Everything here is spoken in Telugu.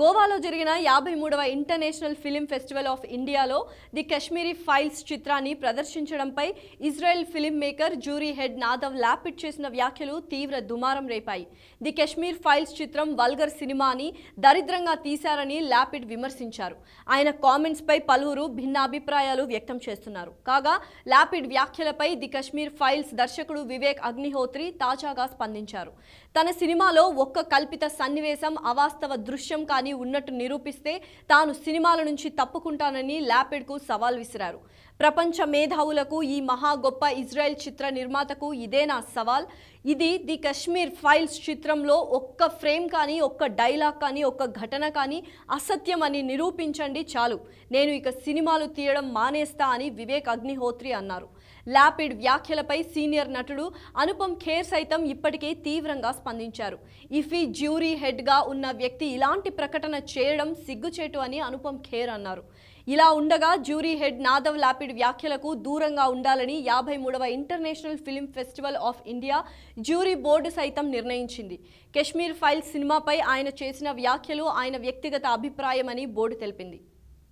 గోవాలో జరిగిన యాభై మూడవ ఇంటర్నేషనల్ ఫిలిం ఫెస్టివల్ ఆఫ్ ఇండియాలో ది కశ్మీరీ ఫైల్స్ చిత్రాన్ని ప్రదర్శించడంపై Israel film maker jury head Nadav Lapid చేసిన వ్యాఖ్యలు తీవ్ర దుమారం రేపాయి ది కశ్మీర్ ఫైల్స్ చిత్రం వల్గర్ సినిమాని దరిద్రంగా తీశారని ల్యాపిట్ విమర్శించారు ఆయన కామెంట్స్పై పలువురు భిన్నాభిప్రాయాలు వ్యక్తం చేస్తున్నారు కాగా ల్యాపిడ్ వ్యాఖ్యలపై ది కశ్మీర్ ఫైల్స్ దర్శకుడు వివేక్ అగ్నిహోత్రి తాజాగా స్పందించారు తన సినిమాలో ఒక్క కల్పిత సన్నివేశం అవాస్తవ దృశ్యం కానీ ఉన్నట్టు నిరూపిస్తే తాను సినిమాల నుంచి తప్పుకుంటానని ల్యాపెడ్కు సవాల్ విసిరారు ప్రపంచ మేధావులకు ఈ మహా గొప్ప ఇజ్రాయెల్ చిత్ర నిర్మాతకు ఇదే నా సవాల్ ఇది ది కశ్మీర్ ఫైల్స్ చిత్రంలో ఒక్క ఫ్రేమ్ కానీ ఒక్క డైలాగ్ కానీ ఒక్క ఘటన కానీ అసత్యం అని నిరూపించండి చాలు నేను ఇక సినిమాలు తీయడం మానేస్తా అని వివేక్ అగ్నిహోత్రి అన్నారు ల్యాపిడ్ వ్యాఖ్యలపై సీనియర్ నటుడు అనుపమ్ ఖేర్ సైతం ఇప్పటికే తీవ్రంగా స్పందించారు ఇఫీ జ్యూరీ హెడ్గా ఉన్న వ్యక్తి ఇలాంటి ప్రకటన చేయడం సిగ్గుచేటు అని అనుపమ్ ఖేర్ అన్నారు ఇలా ఉండగా జ్యూరీ హెడ్ నాదవ్ లాపిడ్ వ్యాఖ్యలకు దూరంగా ఉండాలని యాభై మూడవ international film festival of India jury board సైతం నిర్ణయించింది కశ్మీర్ ఫైల్స్ సినిమాపై ఆయన చేసిన వ్యాఖ్యలు ఆయన వ్యక్తిగత అభిప్రాయమని బోర్డు తెలిపింది